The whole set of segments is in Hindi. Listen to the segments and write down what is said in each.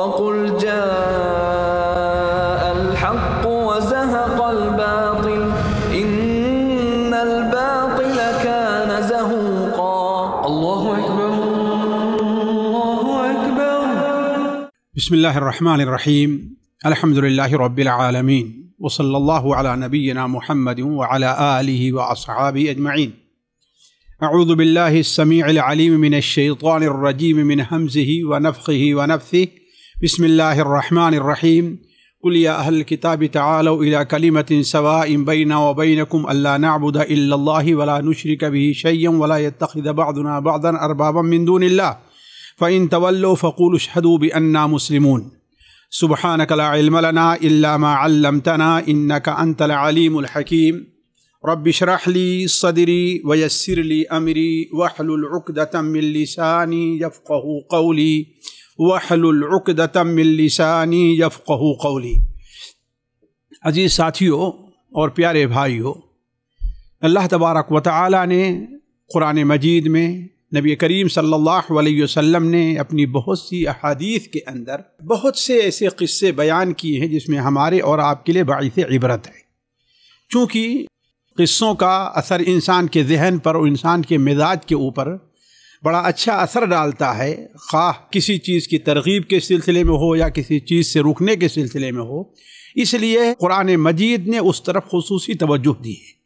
وقل جاء الحق وزهق الباطل إن الباطل كان زهوقا الله أكبر الله أكبر بسم الله الرحمن الرحيم الحمد لله رب العالمين وصلى الله على نبينا محمد وعلى آله وأصحابه أجمعين أعوذ بالله السميع العليم من الشيطان الرجيم من همزه ونفخه ونفثه بسم الله الرحمن الرحيم قل يا أهل الكتاب تعالوا إلى كلمة سواء بيننا وبينكم ألا نعبد إلا الله ولا نشرك به شيئا ولا يتخذ بعضنا بعضا أربابا من دون الله فإن تولوا فقولوا اشهدوا بأننا مسلمون سبحانك لا علم لنا إلا ما علمتنا إنك أنت العليم الحكيم رب اشرح لي صدري ويسر لي أمري واحلل عقدة من لساني يفقه قولي वहलुलकदतमिलसानी यफ़ू कौली अजीज़ साथियों और प्यारे भाइयों अल्लाह तबारक व ताली ने क़ुरान मजीद में नबी करीम सल्लल्लाहु अलैहि वसल्लम ने अपनी बहुत सी अहादीथ के अंदर बहुत से ऐसे किस्से बयान किए हैं जिसमें हमारे और आपके लिए बायस इबरत है चूँकि किस्सों का असर इंसान के जहन पर और इंसान के मिजाज के ऊपर बड़ा अच्छा असर डालता है खा किसी चीज़ की तरगीब के सिलसिले में हो या किसी चीज़ से रुकने के सिलसिले में हो इसलिए कुरान मजीद ने उस तरफ खसूस तोज्जो दी है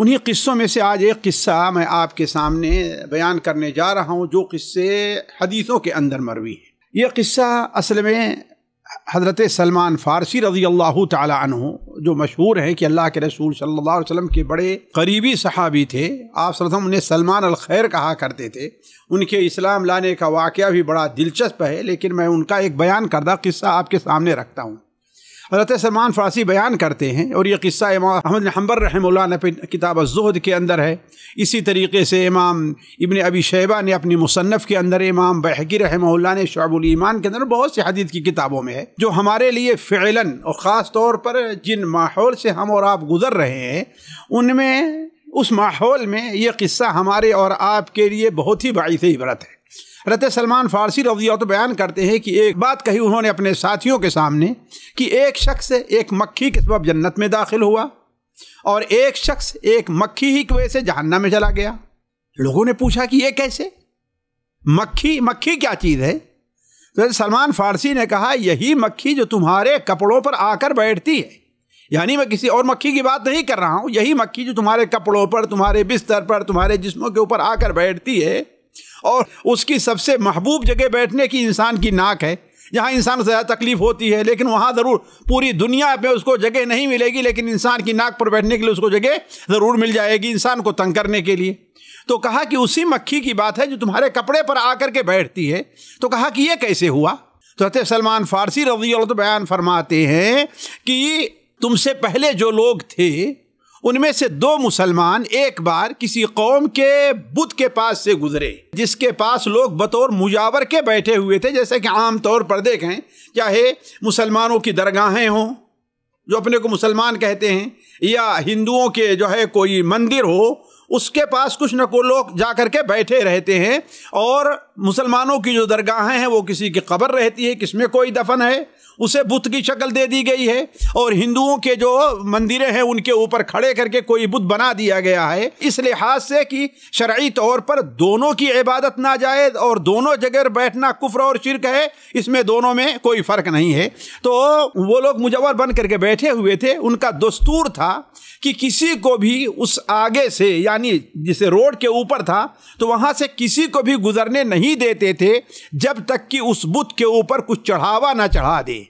उन्हीं किस्सों में से आज एक किस्सा मैं आपके सामने बयान करने जा रहा हूँ जो किस्से हदीसों के अंदर मरवी है यह किस्सा असल में हज़रत सलमान फ़ारसी रज़ी अल्लाह तु जो मशहूर हैं कि अल्लाह के रसूल सल्लल्लाहु अलैहि वसल्लम के बड़े करीबी सहाबी थे आप सल्लम उन्हें सलमान अल खैर कहा करते थे उनके इस्लाम लाने का वाक़ भी बड़ा दिलचस्प है लेकिन मैं उनका एक बयान करदा किस्सा आपके सामने रखता हूँ हजरत सलमान फ़ारसी बयान करते हैं और ये किस्सा इमाम अहमद हम्बर रहमुल्ला ने किताब जहद के अंदर है इसी तरीके से इमाम इबन अबी शैबा ने अपनी मुसनफ़ के अंदर इमाम बहकी रहमुल्ला ने शबुल ईमान के अंदर बहुत से हदीत की किताबों में है जो हमारे लिए फ़ैलन और ख़ास तौर पर जिन माहौल से हम और आप गुज़र रहे हैं उनमें उस माहौल में ये किस्सा हमारे और आपके लिए बहुत ही बाईस इबरत है रत सलमान फारसी रजी तो बयान करते हैं कि एक बात कही उन्होंने अपने साथियों के सामने कि एक शख्स एक मक्खी के सब जन्नत में दाखिल हुआ और एक शख्स एक मक्खी ही की वजह से जहन्ना में चला गया लोगों ने पूछा कि ये कैसे मक्खी मक्खी क्या चीज़ है तो सलमान फारसी ने कहा यही मक्खी जो तुम्हारे कपड़ों पर आकर बैठती है यानी मैं किसी और मक्खी की बात नहीं कर रहा हूँ यही मक्खी जो तुम्हारे कपड़ों पर तुम्हारे बिस्तर पर तुम्हारे जिस्मों के ऊपर आकर बैठती है और उसकी सबसे महबूब जगह बैठने की इंसान की नाक है जहाँ इंसान से ज़्यादा तकलीफ़ होती है लेकिन वहाँ ज़रूर पूरी दुनिया में उसको जगह नहीं मिलेगी लेकिन इंसान की नाक पर बैठने के लिए उसको जगह ज़रूर मिल जाएगी इंसान को तंग करने के लिए तो कहा कि उसी मक्खी की बात है जो तुम्हारे कपड़े पर आकर के बैठती है तो कहा कि ये कैसे हुआ तो हत सलमान फारसी रजी तो बयान फरमाते हैं कि तुमसे पहले जो लोग थे उनमें से दो मुसलमान एक बार किसी कौम के बुत के पास से गुजरे जिसके पास लोग बतौर मुजावर के बैठे हुए थे जैसे कि आम तौर पर देखें चाहे मुसलमानों की दरगाहें हों जो अपने को मुसलमान कहते हैं या हिंदुओं के जो है कोई मंदिर हो उसके पास कुछ न को लोग जा कर के बैठे रहते हैं और मुसलमानों की जो दरगाहें हैं वो किसी की कब्र रहती है किसमें कोई दफन है उसे बुत की शक्ल दे दी गई है और हिंदुओं के जो मंदिरें हैं उनके ऊपर खड़े करके कोई बुत बना दिया गया है इस लिहाज से कि शरा तौर पर दोनों की इबादत ना जाए और दोनों जगह बैठना कुफ़र और शिरक है इसमें दोनों में कोई फ़र्क नहीं है तो वो लोग मुजवर बन करके बैठे हुए थे उनका दस्तूर था कि किसी को भी उस आगे से यानी जिसे रोड के ऊपर था तो वहाँ से किसी को भी गुजरने नहीं देते थे जब तक कि उस बुत के ऊपर कुछ चढ़ावा ना चढ़ा दे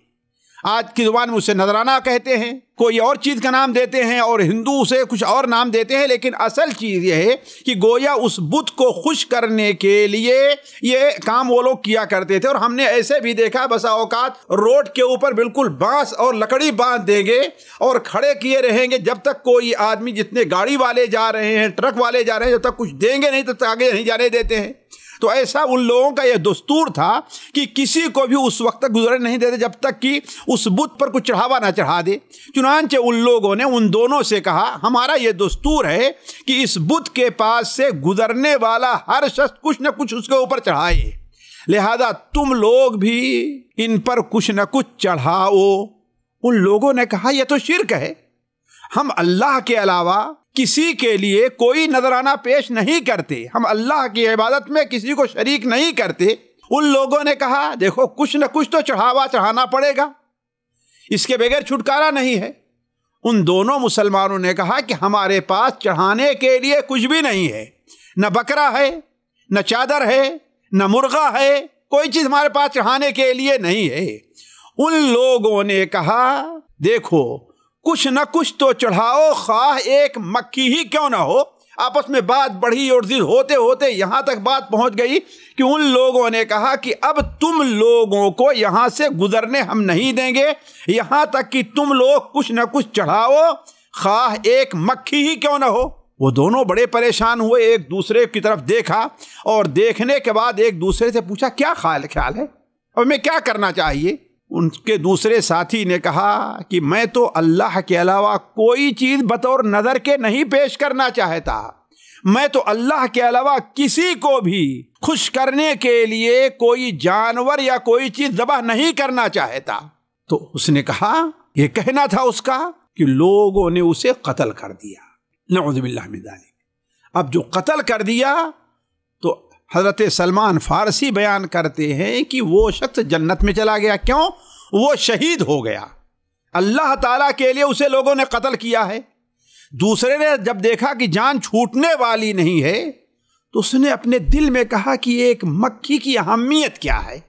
आज की जुबान में उसे नजराना कहते हैं कोई और चीज़ का नाम देते हैं और हिंदू उसे कुछ और नाम देते हैं लेकिन असल चीज़ यह है कि गोया उस बुत को खुश करने के लिए ये काम वो लोग किया करते थे और हमने ऐसे भी देखा बसा औकात रोड के ऊपर बिल्कुल बांस और लकड़ी बांध देंगे और खड़े किए रहेंगे जब तक कोई आदमी जितने गाड़ी वाले जा रहे हैं ट्रक वाले जा रहे हैं जब तक कुछ देंगे नहीं तब तक आगे नहीं जाने देते हैं तो ऐसा उन लोगों का यह दस्तूर था कि किसी को भी उस वक्त तक गुजरने नहीं देते जब तक कि उस बुत पर कुछ चढ़ावा ना चढ़ा दे चुनानचे उन लोगों ने उन दोनों से कहा हमारा यह दस्तूर है कि इस बुत के पास से गुजरने वाला हर शख्स कुछ न कुछ उसके ऊपर चढ़ाए लिहाजा तुम लोग भी इन पर कुछ न कुछ चढ़ाओ उन लोगों ने कहा यह तो शिरक है हम अल्लाह के अलावा किसी के लिए कोई नजराना पेश नहीं करते हम अल्लाह की इबादत में किसी को शरीक नहीं करते उन लोगों ने कहा देखो कुछ न कुछ तो चढ़ावा चढ़ाना पड़ेगा इसके बगैर छुटकारा नहीं है उन दोनों मुसलमानों ने कहा कि हमारे पास चढ़ाने के लिए कुछ भी नहीं है न बकरा है न चादर है न मुर्गा है कोई चीज़ हमारे पास चढ़ाने के लिए नहीं है उन लोगों ने कहा देखो कुछ ना कुछ तो चढ़ाओ खाह एक मक्की ही क्यों ना हो आपस में बात बढ़ी और जिद होते होते यहाँ तक बात पहुँच गई कि उन लोगों ने कहा कि अब तुम लोगों को यहाँ से गुजरने हम नहीं देंगे यहाँ तक कि तुम लोग कुछ ना कुछ चढ़ाओ खाह एक मक्खी ही क्यों ना हो वो दोनों बड़े परेशान हुए एक दूसरे की तरफ देखा और देखने के बाद एक दूसरे से पूछा क्या ख्याल ख्याल है और मैं क्या करना चाहिए उनके दूसरे साथी ने कहा कि मैं तो अल्लाह के अलावा कोई चीज़ बतौर नज़र के नहीं पेश करना चाहता मैं तो अल्लाह के अलावा किसी को भी खुश करने के लिए कोई जानवर या कोई चीज़ जबा नहीं करना चाहता तो उसने कहा यह कहना था उसका कि लोगों ने उसे कत्ल कर दिया नवजबिल्ला अब जो कत्ल कर दिया हज़रत सलमान फ़ारसी बयान करते हैं कि वो शख्स जन्नत में चला गया क्यों वो शहीद हो गया अल्लाह ताला के लिए उसे लोगों ने कत्ल किया है दूसरे ने जब देखा कि जान छूटने वाली नहीं है तो उसने अपने दिल में कहा कि एक मक्खी की अहमियत क्या है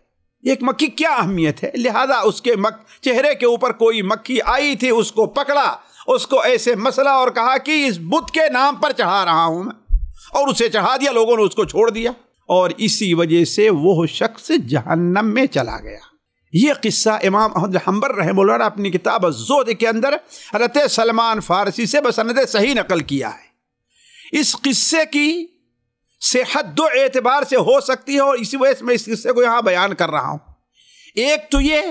एक मक्खी क्या अहमियत है लिहाजा उसके मक चेहरे के ऊपर कोई मक्खी आई थी उसको पकड़ा उसको ऐसे मसला और कहा कि इस बुद्ध के नाम पर चढ़ा रहा हूँ मैं और उसे चढ़ा दिया लोगों ने उसको छोड़ दिया और इसी वजह से वह शख्स जहन्नम में चला गया ये किस्सा इमाम अहमद हम्बर रहमुल्ला अपनी किताब जोद के अंदर हरत सलमान फारसी से बसंद सही नकल किया है इस किस्से की सेहत दो एतबार से हो सकती है और इसी वजह से मैं इस किस्से को यहाँ बयान कर रहा हूँ एक तो ये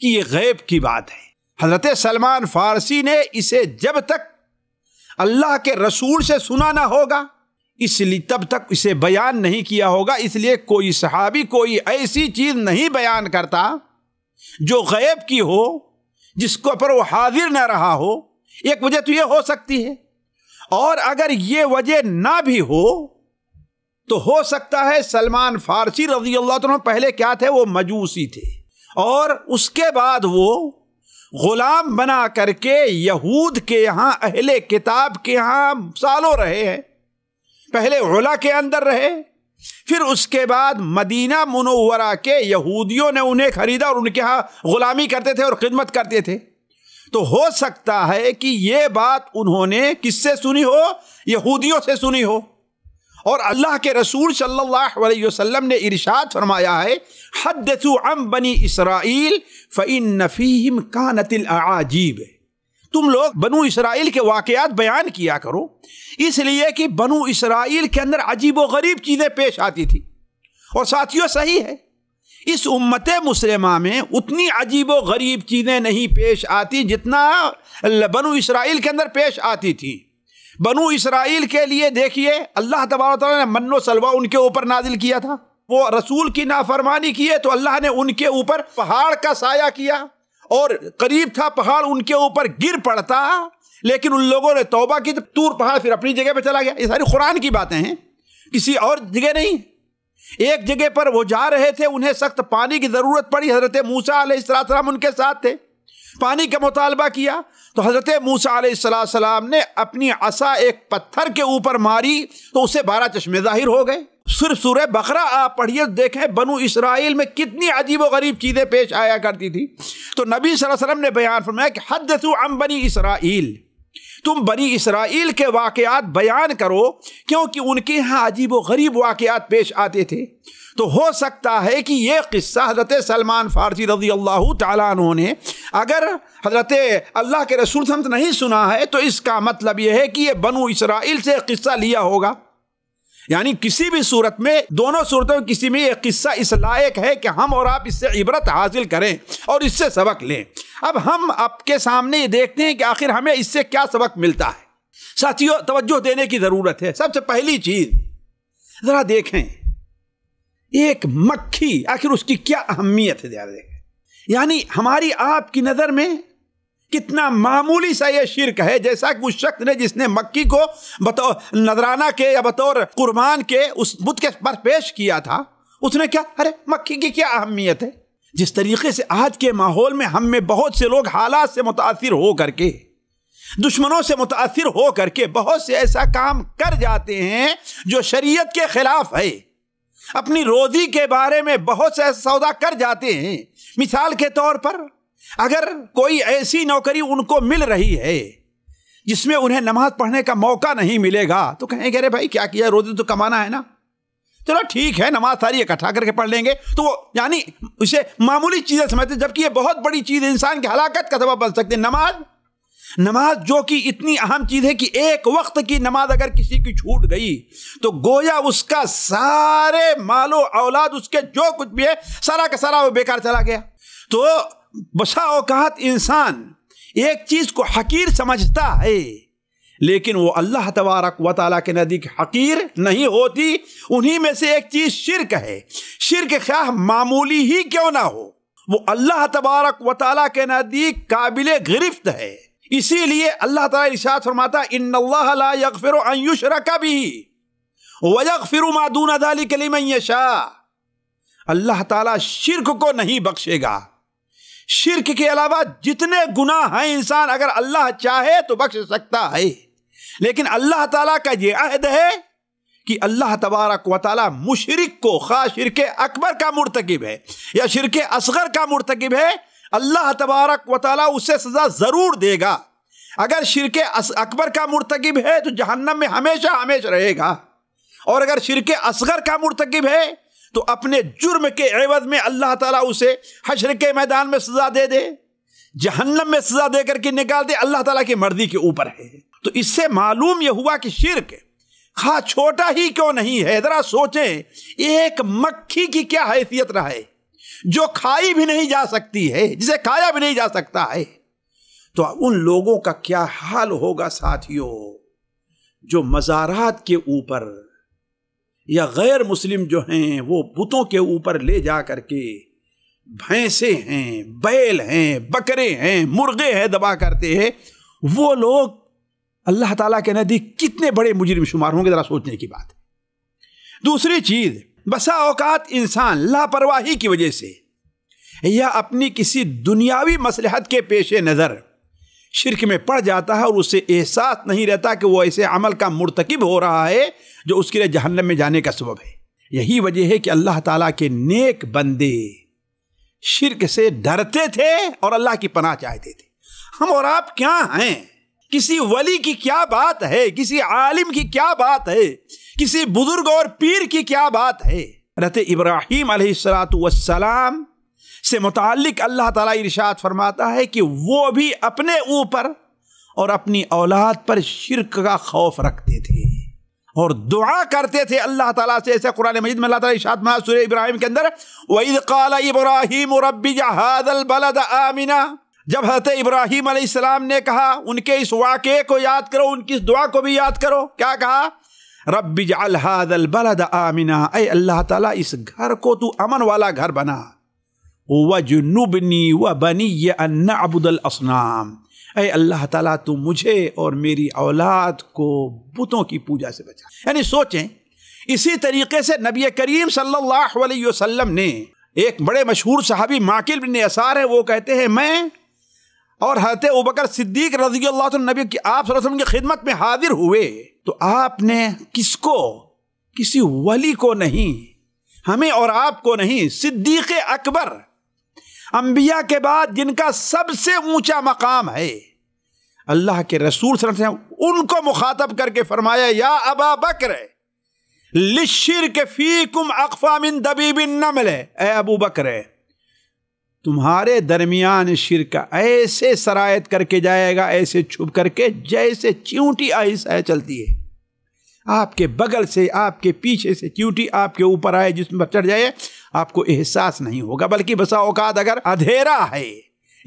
कि ये गैब की बात है हजरत सलमान फारसी ने इसे जब तक अल्लाह के रसूल से सुना ना होगा इसलिए तब तक इसे बयान नहीं किया होगा इसलिए कोई सहाबी कोई ऐसी चीज नहीं बयान करता जो गैब की हो जिसको पर वो हाजिर ना रहा हो एक वजह तो ये हो सकती है और अगर ये वजह ना भी हो तो हो सकता है सलमान फारसी रजी अल्लाह तुम पहले क्या थे वो मजूसी थे और उसके बाद वो गुलाम बना करके यहूद के यहाँ अहले किताब के यहाँ सालों रहे हैं पहले ओला के अंदर रहे फिर उसके बाद मदीना मुनोवरा के यहूदियों ने उन्हें खरीदा और उनके यहाँ गुलामी करते थे और खिदमत करते थे तो हो सकता है कि ये बात उन्होंने किससे सुनी हो यहूदियों से सुनी हो और अल्लाह के रसूल सल्लल्लाहु अलैहि वसल्लम ने इरशाद फरमाया है हदसु अम बनी इसराइल फ़ैन नफ़ीम कानतिल आजीब है तुम लोग बनु इसराइल के वाकयात बयान किया करो इसलिए कि बनु इसराइल के अंदर अजीब व गरीब चीज़ें पेश आती थी और साथियों सही है इस उम्मत मुसलमा में उतनी अजीब व गरीब चीज़ें नहीं पेश आती जितना बनु इसराइल के अंदर पेश आती थी बनु इसराइल के लिए देखिए अल्लाह तबारा ने मन्नो सलवा उनके ऊपर नाजिल किया था वो रसूल की नाफरमानी किए तो अल्लाह ने उनके ऊपर पहाड़ का साया किया और करीब था पहाड़ उनके ऊपर गिर पड़ता लेकिन उन लोगों ने तोबा की तो तूर पहाड़ फिर अपनी जगह पर चला गया ये सारी कुरान की बातें हैं किसी और जगह नहीं एक जगह पर वो जा रहे थे उन्हें सख्त पानी की ज़रूरत पड़ी हज़रत मूसा सलाम उनके साथ थे पानी का मुतालबा किया तो हज़रत मूसा सलाम ने अपनी असा एक पत्थर के ऊपर मारी तो उसे बारह चश्मे ज़ाहिर हो गए सिर्फ सूर्य बकरा आप पढ़िए देखें बनु इसराइल में कितनी अजीब व गरीब चीज़ें पेश आया करती थी तो नबी वसल्लम ने बयान फरमाया कि हद अम बनी इसराइल तुम बनी इसराइल के वाकयात बयान करो क्योंकि उनके यहाँ अजीब व गरीब वाकयात पेश आते थे तो हो सकता है कि यह किस्सा हजरत सलमान फ़ारसी रजी अल्लाह तु ने अगर हजरत अल्लाह के रसूल समत नहीं सुना है तो इसका मतलब यह है कि ये बनु इसराइल से किस्सा लिया होगा यानी किसी भी सूरत में दोनों सूरतों किसी में यह किस्सा इस लायक है कि हम और आप इससे इबरत हासिल करें और इससे सबक लें अब हम आपके सामने ये देखते हैं कि आखिर हमें इससे क्या सबक मिलता है साथियों तवज्जो देने की ज़रूरत है सबसे पहली चीज़ ज़रा देखें एक मक्खी आखिर उसकी क्या अहमियत है ज़्यादा यानी हमारी आपकी नज़र में कितना मामूली सा यह शिरक है जैसा कि उस शख्स ने जिसने मक्की को बतौर नजराना के या बतौर कुर्बान के उस बुद्ध के पर पेश किया था उसने क्या अरे मक्की की क्या अहमियत है जिस तरीके से आज के माहौल में हम में बहुत से लोग हालात से मुतासर हो करके दुश्मनों से मुतासर हो करके बहुत से ऐसा काम कर जाते हैं जो शरीयत के खिलाफ है अपनी रोजी के बारे में बहुत से ऐसा सौदा कर जाते हैं मिसाल के तौर पर अगर कोई ऐसी नौकरी उनको मिल रही है जिसमें उन्हें नमाज पढ़ने का मौका नहीं मिलेगा तो कहेंगे रहे भाई क्या किया रोज तो कमाना है ना चलो ठीक है नमाज सारी इकट्ठा करके पढ़ लेंगे तो वो यानी उसे मामूली चीज़ें समझते जबकि ये बहुत बड़ी चीज़ इंसान की हलाकत का सबब बन सकती है नमाज नमाज जो कि इतनी अहम चीज़ है कि एक वक्त की नमाज अगर किसी की छूट गई तो गोया उसका सारे मालो औलाद उसके जो कुछ भी है सारा का सारा वो बेकार चला गया तो बसा औकात इंसान एक चीज़ को हकीर समझता है लेकिन वो अल्लाह तबारक व ताली के नज़दीक हकीर नहीं होती उन्हीं में से एक चीज़ शिरक है शिरक क्या मामूली ही क्यों ना हो वो अल्लाह तबारक व ताली के नज़दीक काबिल गिरफ्त है इसीलिए अल्लाह ताला इरशाद फरमाता इन ला यगफिर अयुश भी वजह फिर मादून अदाली के लिए यशा अल्लाह ताला शिरक को नहीं बख्शेगा शिरक के अलावा जितने गुना हैं इंसान अगर अल्लाह चाहे तो बख्श सकता है लेकिन अल्लाह ताला का ये अहद है कि अल्लाह तबारक व मुशरक को खा शिरक अकबर का मुर्तकब है या शिरक असगर का मुरतकब है अल्लाह तबारक व ताली उसे सज़ा ज़रूर देगा अगर शिरक अकबर का मुरतकब है तो जहन्नम में हमेशा हमेशा रहेगा और अगर शिरक असगर का मुर्तकब है तो अपने जुर्म के एवज में अल्लाह ताला उसे हशर के मैदान में सजा दे दे जहन्नम में सजा दे करके निकाल दे अल्लाह ताला की मर्जी के ऊपर है तो इससे मालूम यह हुआ कि शिरक खा छोटा ही क्यों नहीं है जरा सोचें एक मक्खी की क्या हैसियत रहा है जो खाई भी नहीं जा सकती है जिसे खाया भी नहीं जा सकता है तो उन लोगों का क्या हाल होगा साथियों जो मज़ारात के ऊपर या गैर मुस्लिम जो हैं वो बुतों के ऊपर ले जा करके भैंसे हैं बैल हैं बकरे हैं मुर्गे हैं दबा करते हैं वो लोग अल्लाह ताला के नदी कितने बड़े मुजरिम शुमार होंगे ज़रा सोचने की बात है दूसरी चीज़ बसा औकात इंसान लापरवाही की वजह से या अपनी किसी दुनियावी मसलहत के पेश नज़र शिरक में पड़ जाता है और उसे एहसास नहीं रहता कि वो ऐसे अमल का मुरतकब हो रहा है जो उसके लिए जहन्नम में जाने का सबब है यही वजह है कि अल्लाह ताला के नेक बंदे शिरक से डरते थे और अल्लाह की पनाह चाहते थे हम और आप क्या हैं किसी वली की क्या बात है किसी आलिम की क्या बात है किसी बुजुर्ग और पीर की क्या बात है रत इब्राहिम सलाम से मुतक अल्लाह ताला इरशाद फरमाता है कि वो भी अपने ऊपर और अपनी औलाद पर शिरक का खौफ रखते थे और दुआ करते थे अल्लाह ताला से ऐसे कुरान मजीद में अल्लाह ताला इशाद महा सूर्य इब्राहिम के अंदर वईद काला इब्राहिम रब्बी जहादल बलद आमिना जब हजरत इब्राहिम अलैहिस्सलाम ने कहा उनके इस वाक़े को याद करो उनकी इस दुआ को भी याद करो क्या कहा रब्बी जहादल बलद आमिना अय अल्लाह ताला इस घर को तू अमन वाला घर बना वजनुबनी व बनी अबुदल असनाम अरे अल्लाह ताला तू मुझे और मेरी औलाद को बुतों की पूजा से बचा यानी सोचें इसी तरीके से नबी करीम सल्लल्लाहु अलैहि वसल्लम ने एक बड़े मशहूर सहाबी माकिल बिन असार हैं वो कहते हैं मैं और हरत उबकर सिद्दीक रजी अल्लाह तो नबी की आप की खिदमत में हाजिर हुए तो आपने किसको किसी वली को नहीं हमें और आपको नहीं सिद्दीक अकबर अंबिया के बाद जिनका सबसे ऊंचा मकाम है अल्लाह के रसूल उनको मुखातब करके फरमाया या अबा बकर लिशिर के फी फीकुम अकफामिन दबीबिन मिले ए अबू बकर तुम्हारे दरमियान शिर का ऐसे सरायत करके जाएगा ऐसे छुप करके जैसे चींटी आहिस्त चलती है आपके बगल से आपके पीछे से चीटी आपके ऊपर आए जिसमें चढ़ जाए आपको एहसास नहीं होगा बल्कि बसा औकात अगर अंधेरा है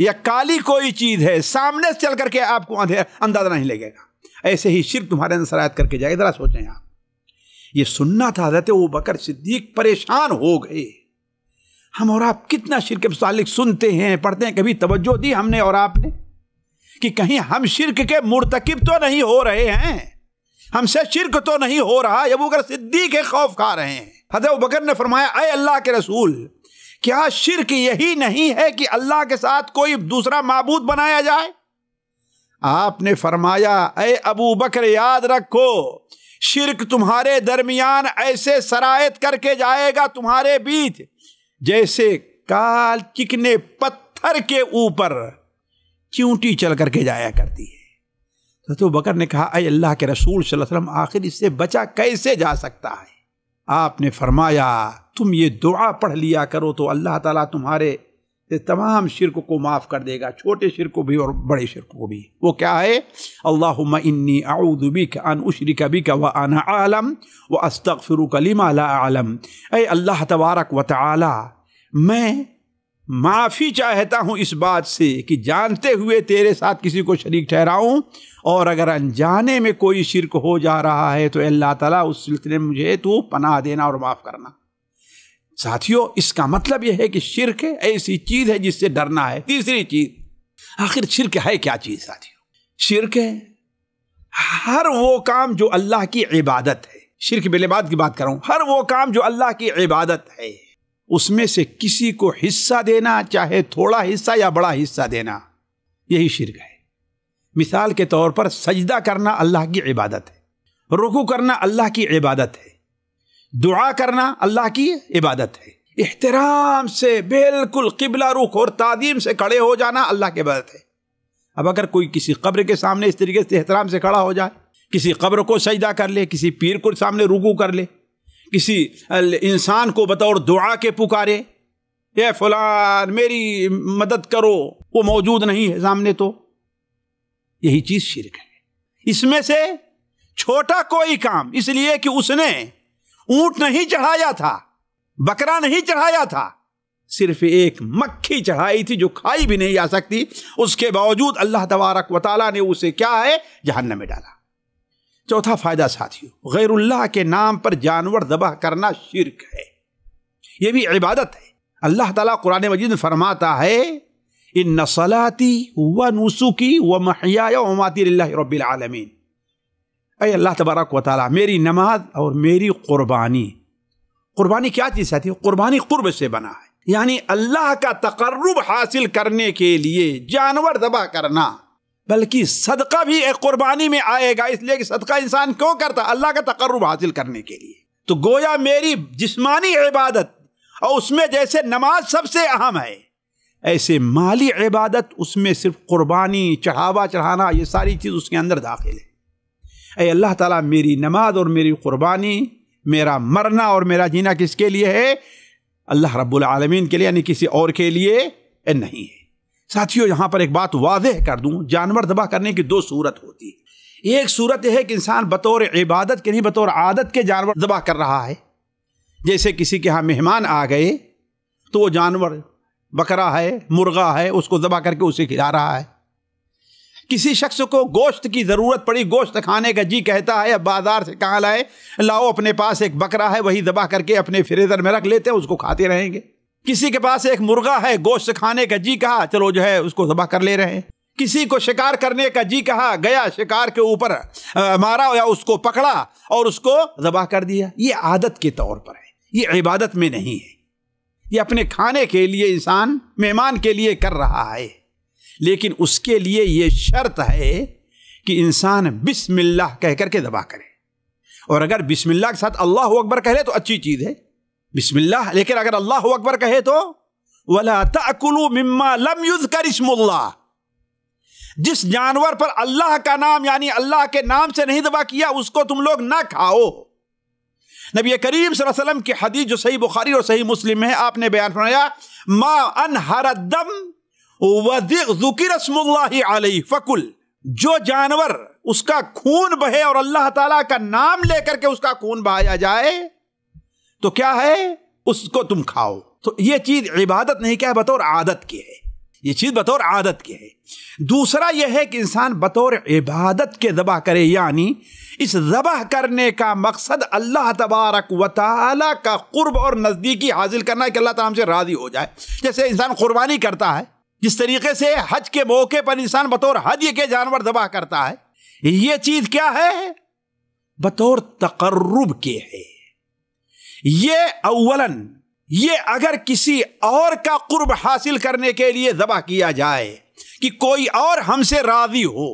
या काली कोई चीज़ है सामने से चल करके आपको अंधेरा अंदाजा नहीं लगेगा ऐसे ही शिर तुम्हारे अंदर शरात करके जाए ज़रा सोचें आप ये सुनना था रहते वो बकर सिद्दीक परेशान हो गए हम और आप कितना शिर के मुतालिक सुनते हैं पढ़ते हैं कभी तवज्जो दी हमने और आपने कि कहीं हम शिरक के मुर्तकब तो नहीं हो रहे हैं हमसे शिरक तो नहीं हो रहा अबू बकर सिद्दीक के खौफ खा रहे हैं हजरत बकर ने फरमाया अय अल्लाह के रसूल क्या शिरक यही नहीं है कि अल्लाह के साथ कोई दूसरा मबूद बनाया जाए आपने फरमाया अय अबू बकर याद रखो शिरक तुम्हारे दरमियान ऐसे शरात करके जाएगा तुम्हारे बीच जैसे काल चिकने पत्थर के ऊपर चूंटी चल करके जाया करती है तो बकर ने कहा अय अल्लाह के रसूल वसल्लम आखिर इससे बचा कैसे जा सकता है आपने फरमाया तुम ये दुआ पढ़ लिया करो तो अल्लाह ताला तुम्हारे तमाम शिरक को माफ़ कर देगा छोटे शिरक को भी और बड़े शिरक को भी वो क्या है अल्लाह इन्नी आउदबी का अन उशरी कभी का व अना आलम व अस्तफ़िर कलीम आलम अय अल्लाह तबारक व मैं माफी चाहता हूं इस बात से कि जानते हुए तेरे साथ किसी को शरीक ठहराऊं और अगर अनजाने में कोई शिरक हो जा रहा है तो अल्लाह ताला उस सिलसिले में मुझे तू पनाह देना और माफ़ करना साथियों इसका मतलब यह है कि शिरक ऐसी चीज़ है जिससे डरना है तीसरी चीज़ आखिर शिरक है क्या चीज़ साथियों शिरक है हर वो काम जो अल्लाह की इबादत है शिरक बिलेबाद की बात करूं हर वो काम जो अल्लाह की इबादत है उसमें से किसी को हिस्सा देना चाहे थोड़ा हिस्सा या बड़ा हिस्सा देना यही शिरक है मिसाल के तौर पर सजदा करना अल्लाह की इबादत है रुकू करना अल्लाह की इबादत है दुआ करना अल्लाह की इबादत है एहतराम से बिल्कुल किबला रुख और तादीम से खड़े हो जाना अल्लाह की इबादत है अब अगर कोई किसी कब्र के सामने इस तरीके से एहतराम से खड़ा हो जाए किसी कब्र को सजदा कर ले किसी पीर को सामने रुकू कर ले किसी इंसान को बतौर दुआ के पुकारे ये फलान मेरी मदद करो वो मौजूद नहीं है सामने तो यही चीज शिरक है इसमें से छोटा कोई काम इसलिए कि उसने ऊंट नहीं चढ़ाया था बकरा नहीं चढ़ाया था सिर्फ एक मक्खी चढ़ाई थी जो खाई भी नहीं जा सकती उसके बावजूद अल्लाह तबारक वाली ने उसे क्या है जहन्नम में डाला चौथा फायदा साथियों गैरुल्लाह के नाम पर जानवर दबा करना शिरक है यह भी इबादत है अल्लाह ताला कुरान मजीद फरमाता है इन नसलाती व नुसुकी व महिया वमाती रबालमीन अल्लाह तबारक व मेरी नमाज और मेरी कुर्बानी कुर्बानी क्या चीज़ साथियों कुर्बानी कुर्ब से बना है यानी अल्लाह का तकर्रब हासिल करने के लिए जानवर दबा करना बल्कि सदका भी एक कुर्बानी में आएगा इसलिए कि सदका इंसान क्यों करता अल्लाह का तकर्रब हासिल करने के लिए तो गोया मेरी जिस्मानी इबादत और उसमें जैसे नमाज सबसे अहम है ऐसे माली इबादत उसमें सिर्फ कुर्बानी चढ़ावा चढ़ाना ये सारी चीज़ उसके अंदर दाखिल है अरे अल्लाह ताला मेरी नमाज और मेरी कुर्बानी मेरा मरना और मेरा जीना किसके लिए है अल्लाह रब्बुल आलमीन के लिए यानी किसी और के लिए नहीं है साथियों यहाँ पर एक बात वाजह कर दूँ जानवर दबा करने की दो सूरत होती है एक सूरत यह है कि इंसान बतौर इबादत के नहीं बतौर आदत के जानवर दबा कर रहा है जैसे किसी के यहाँ मेहमान आ गए तो वो जानवर बकरा है मुर्गा है उसको दबा करके उसे खिला रहा है किसी शख्स को गोश्त की ज़रूरत पड़ी गोश्त खाने का जी कहता है अब बाज़ार से कहाँ लाए लाओ अपने पास एक बकरा है वही दबा करके अपने फ्रीज़र में रख लेते हैं उसको खाते रहेंगे किसी के पास एक मुर्गा है गोश्त खाने का जी कहा चलो जो है उसको जबह कर ले रहे हैं किसी को शिकार करने का जी कहा गया शिकार के ऊपर मारा या उसको पकड़ा और उसको जबह कर दिया ये आदत के तौर पर है ये इबादत में नहीं है ये अपने खाने के लिए इंसान मेहमान के लिए कर रहा है लेकिन उसके लिए ये शर्त है कि इंसान बिस्मिल्लाह कह करके दबा करे और अगर बिस्मिल्लाह के साथ अल्लाह अकबर कह ले तो अच्छी चीज़ है बिस्मिल्लाह लेकिन अगर अल्लाह अकबर कहे तो वला तकुलू मिम्मा लम युज करिश्मुल्ला जिस जानवर पर अल्लाह का नाम यानी अल्लाह के नाम से नहीं दबा किया उसको तुम लोग ना खाओ नबी करीम वसल्लम की हदीस जो सही बुखारी और सही मुस्लिम है आपने बयान फरमाया मा अन हरदम वजुकी फकुल जो जानवर उसका खून बहे और अल्लाह ताला का नाम लेकर के उसका खून बहाया जाए तो क्या है उसको तुम खाओ तो ये चीज इबादत नहीं क्या है बतौर आदत की है ये चीज बतौर आदत की है दूसरा यह है कि इंसान बतौर इबादत के ज़बह करे यानी इस ज़बह करने का मकसद अल्लाह तबारक व का कुर्ब और नज़दीकी हासिल करना है कि अल्लाह ताला हमसे राज़ी हो जाए जैसे इंसान कुर्बानी करता है जिस तरीके से हज के मौके पर इंसान बतौर हज के जानवर ज़बह करता है ये चीज़ क्या है बतौर तकर्रब के है ये अव्वलन ये अगर किसी और का कुर्ब हासिल करने के लिए दबा किया जाए कि कोई और हमसे राजी हो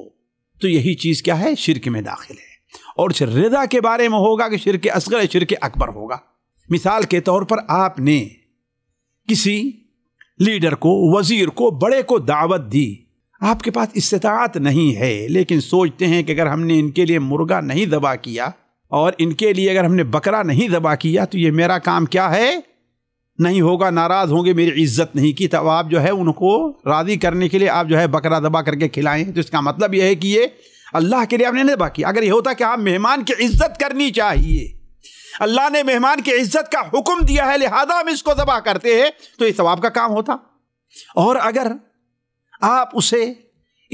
तो यही चीज़ क्या है शिरक में दाखिल है और रिदा के बारे में होगा कि शिरक असगर शिरक अकबर होगा मिसाल के तौर पर आपने किसी लीडर को वजीर को बड़े को दावत दी आपके पास इस्तात नहीं है लेकिन सोचते हैं कि अगर हमने इनके लिए मुर्गा नहीं दबा किया और इनके लिए अगर हमने बकरा नहीं दबा किया तो ये मेरा काम क्या है नहीं होगा नाराज़ होंगे मेरी इज्जत नहीं की तब आप जो है उनको राज़ी करने के लिए आप जो है बकरा दबा करके खिलाएं तो इसका मतलब यह है कि ये अल्लाह के लिए आपने नहीं दबा किया अगर ये होता कि आप हाँ, मेहमान की इज्जत करनी चाहिए अल्लाह ने मेहमान की इज्जत का हुक्म दिया है लिहाजा हम इसको दबा करते हैं तो ये सवाब का काम होता और अगर आप उसे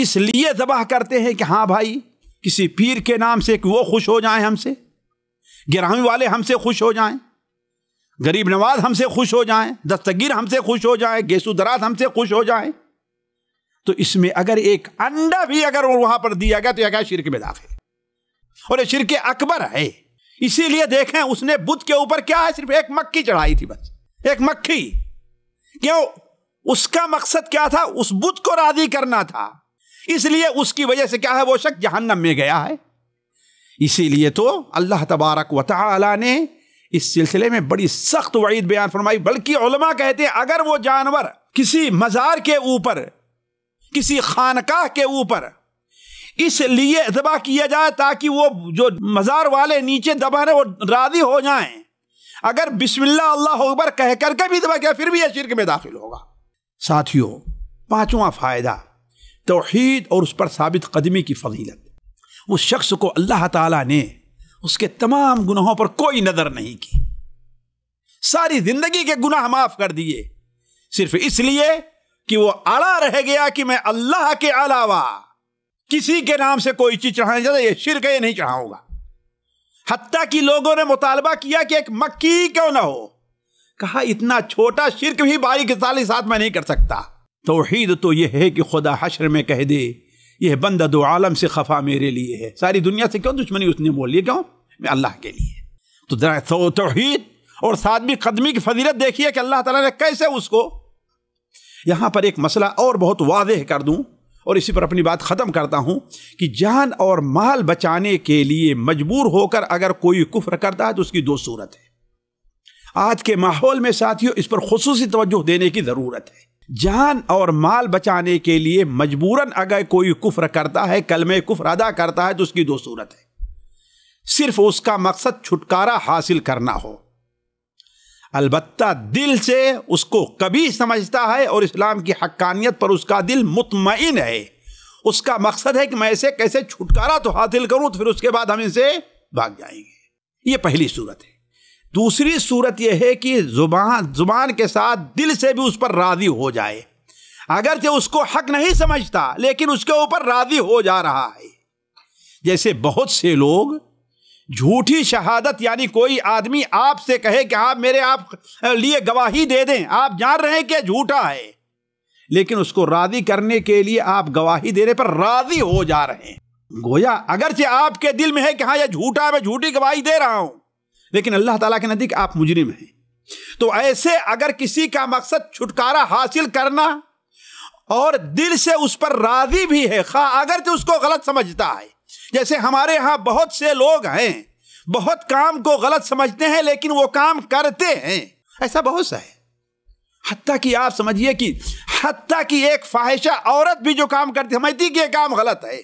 इसलिए दबा करते हैं कि हाँ भाई किसी पीर के नाम से कि वो खुश हो जाए हमसे गिरहवी वाले हमसे खुश हो जाएं गरीब नवाज हमसे खुश हो जाएं दस्तगीर हमसे खुश हो जाएं गेसु दराज हमसे खुश हो जाएं तो इसमें अगर एक अंडा भी अगर वहां पर दिया गया तो यह क्या शिरक में दाखिल और ये शिरक अकबर है इसीलिए देखें उसने बुद्ध के ऊपर क्या है सिर्फ एक मक्खी चढ़ाई थी बस एक मक्खी क्यों उसका मकसद क्या था उस बुद्ध को राजी करना था इसलिए उसकी वजह से क्या है वो शख्स जहन्नम में गया है इसीलिए तो अल्लाह तबारक वाली ने इस सिलसिले में बड़ी सख्त वईद बयान फरमाई बल्कि कहते हैं अगर वो जानवर किसी मज़ार के ऊपर किसी खानकाह के ऊपर इसलिए दबा किया जाए ताकि वो जो मज़ार वाले नीचे दबाने वो राजी हो जाएं अगर बिस्मिल्लाह अल्लाह अकबर कह करके भी दबा किया फिर भी यह शिरक में दाखिल होगा साथियों पाँचवा फ़ायदा तोहहीद और उस पर साबित कदमी की फजीलत उस शख्स को अल्लाह ताला ने उसके तमाम गुनाहों पर कोई नज़र नहीं की सारी जिंदगी के गुनाह माफ कर दिए सिर्फ इसलिए कि वो अड़ा रह गया कि मैं अल्लाह के अलावा किसी के नाम से कोई चीज चढ़ाने जाता ये शिरक ये नहीं चढ़ाऊंगा हत्या कि लोगों ने मुतालबा किया कि एक मक्की क्यों ना हो कहा इतना छोटा शिरक भी बारी के साथ में नहीं कर सकता तोहीद तो यह है कि खुदा हशर में कह दे यह बंद दो आलम से खफा मेरे लिए है सारी दुनिया से क्यों दुश्मनी उसने बोली क्यों मैं अल्लाह के लिए तो तोहहीद और सादवी कदमी की फजीलत देखिए कि अल्लाह ताला ने कैसे उसको यहाँ पर एक मसला और बहुत वाजह कर दूँ और इसी पर अपनी बात ख़त्म करता हूँ कि जान और माल बचाने के लिए मजबूर होकर अगर कोई कुफ्र करता है तो उसकी दो सूरत है आज के माहौल में साथियों इस पर खसूस तवज्जो देने की ज़रूरत है जान और माल बचाने के लिए मजबूरन अगर कोई कुफ्र करता है कलमे कुफ्र अदा करता है तो उसकी दो सूरत है सिर्फ उसका मकसद छुटकारा हासिल करना हो अलबत्ता दिल से उसको कभी समझता है और इस्लाम की हक्कानियत पर उसका दिल मुतमिन है उसका मकसद है कि मैं इसे कैसे छुटकारा तो हासिल करूं तो फिर उसके बाद हम इसे भाग जाएंगे ये पहली सूरत है दूसरी सूरत यह है कि जुबान जुबान के साथ दिल से भी उस पर राजी हो जाए अगर जो उसको हक नहीं समझता लेकिन उसके ऊपर राजी हो जा रहा है जैसे बहुत से लोग झूठी शहादत यानी कोई आदमी आपसे कहे कि आप मेरे आप लिए गवाही दे दें आप जान रहे हैं कि झूठा है लेकिन उसको राजी करने के लिए आप गवाही देने पर राजी हो जा रहे हैं गोया अगर से आपके दिल में है कि हाँ यह झूठा मैं झूठी गवाही दे रहा हूं लेकिन अल्लाह ताला के नज़दीक आप मुजरिम हैं तो ऐसे अगर किसी का मकसद छुटकारा हासिल करना और दिल से उस पर राजी भी है खा अगर तो उसको गलत समझता है जैसे हमारे यहाँ बहुत से लोग हैं बहुत काम को गलत समझते हैं लेकिन वो काम करते हैं ऐसा बहुत सा है हती कि आप समझिए कि हती कि एक फाहिशा औरत भी जो काम करती समझती कि यह काम गलत है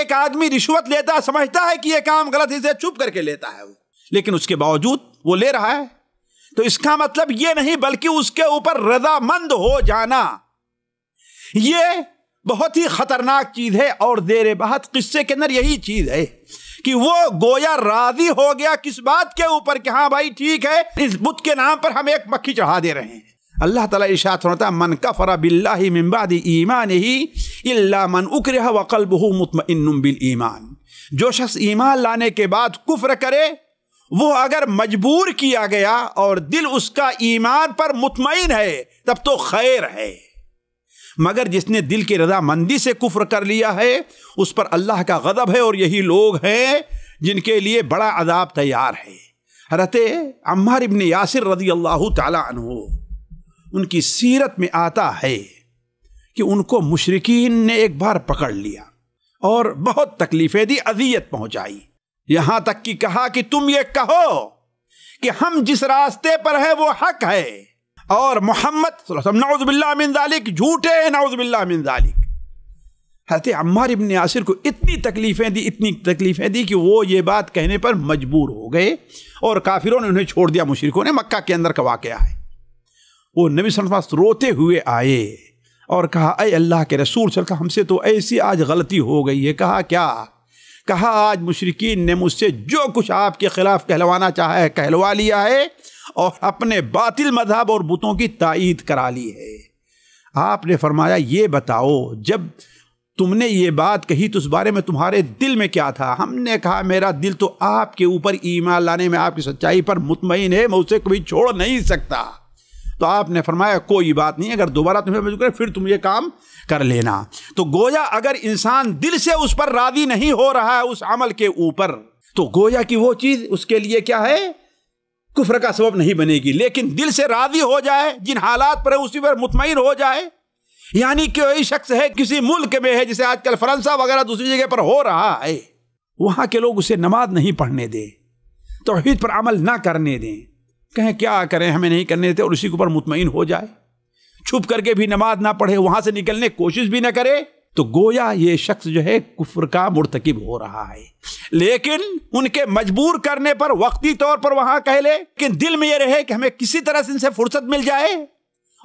एक आदमी रिश्वत लेता समझता है कि यह काम गलत है इसे चुप करके लेता है वो लेकिन उसके बावजूद वो ले रहा है तो इसका मतलब ये नहीं बल्कि उसके ऊपर रजामंद हो जाना ये बहुत ही खतरनाक चीज है और देर बहत किस्से के अंदर यही चीज है कि वो गोया राजी हो गया किस बात के ऊपर कि हाँ भाई ठीक है इस बुद्ध के नाम पर हम एक मक्खी चढ़ा दे रहे हैं अल्लाह ताला इशात होता मन फरा बिल्ला मिम्बादी ईमान ही इल्ला मन उकर वकल बहू मुतमिन बिल ईमान जो शख्स ईमान लाने के बाद कुफ्र करे वो अगर मजबूर किया गया और दिल उसका ईमान पर मुतमिन है तब तो खैर है मगर जिसने दिल की रजामंदी से कुफ्र कर लिया है उस पर अल्लाह का गदब है और यही लोग हैं जिनके लिए बड़ा अदाब तैयार है हरत अम्मा इबन यासिर रजी अल्लाह तु उनकी सीरत में आता है कि उनको मुशरकिन ने एक बार पकड़ लिया और बहुत तकलीफ़ें दी अजियत पहुँचाई यहां तक कि कहा कि तुम ये कहो कि हम जिस रास्ते पर है वो हक है और मोहम्मद नौजबिल्लामिनदालिक झूठे हैं नौजबिल्लामिनदालिक हजरत अम्मार इबन यासिर को इतनी तकलीफ़ें दी इतनी तकलीफ़ें दी कि वो ये बात कहने पर मजबूर हो गए और काफिरों ने उन्हें छोड़ दिया मुशरकों ने मक्का के अंदर का वाक़ है वो नबी पास रोते हुए आए और कहा अय अल्लाह के रसूल सर का हमसे तो ऐसी आज गलती हो गई है कहा क्या कहा आज मुशरकिन ने मुझसे जो कुछ आपके खिलाफ कहलवाना चाहा है कहलवा लिया है और अपने बातिल मजहब और बुतों की तइद करा ली है आपने फरमाया ये बताओ जब तुमने ये बात कही तो उस बारे में तुम्हारे दिल में क्या था हमने कहा मेरा दिल तो आपके ऊपर ईमान लाने में आपकी सच्चाई पर मुतमिन है मैं उसे कभी छोड़ नहीं सकता तो आपने फरमाया कोई बात नहीं अगर दोबारा तुम्हें फिर तुम ये काम कर लेना तो गोया अगर इंसान दिल से उस पर राजी नहीं हो रहा है उस अमल के ऊपर तो गोया की वो चीज़ उसके लिए क्या है कुफर का सबब नहीं बनेगी लेकिन दिल से राजी हो जाए जिन हालात पर है उसी पर मुतमिन हो जाए यानी कोई शख्स है किसी मुल्क में है जैसे आजकल फ्रांसा वगैरह दूसरी जगह पर हो रहा है वहाँ के लोग उसे नमाज नहीं पढ़ने दें तोहहीद पर अमल ना करने दें कहें क्या करें हमें नहीं करने देते और उसी के ऊपर मुतमिन हो जाए छुप करके भी नमाज ना पढ़े वहां से निकलने कोशिश भी ना करे तो गोया ये शख्स जो है कुफर का मुर्तकिब हो रहा है लेकिन उनके मजबूर करने पर वक्ती तौर पर वहां कह ले कि दिल में ये रहे कि हमें किसी तरह से इनसे फुर्सत मिल जाए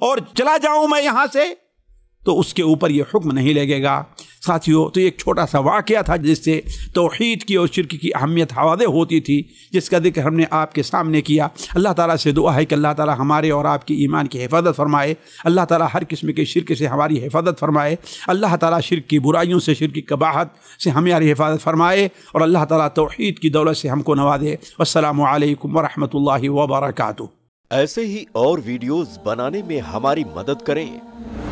और चला जाऊं मैं यहां से तो उसके ऊपर यह हुक्म नहीं लगेगा साथियों तो एक छोटा सा वाक़ था जिससे तोहीद की और शिरक की अहमियत हवादे होती थी जिसका जिक्र हमने आपके सामने किया अल्लाह ताला से दुआ है कि अल्लाह ताला हमारे और आपके ईमान की हिफाजत फरमाए अल्लाह ताला हर किस्म के शिरक से हमारी हिफाजत फरमाए अल्लाह ताला शिरक की बुराइयों से शिरक की कबाहत से हमारी हिफाजत फरमाए और अल्लाह ताला तोहहीद की दौलत से हमको नवाजे असलम वरहमल वबरक ऐसे ही और वीडियोज़ बनाने में हमारी मदद करें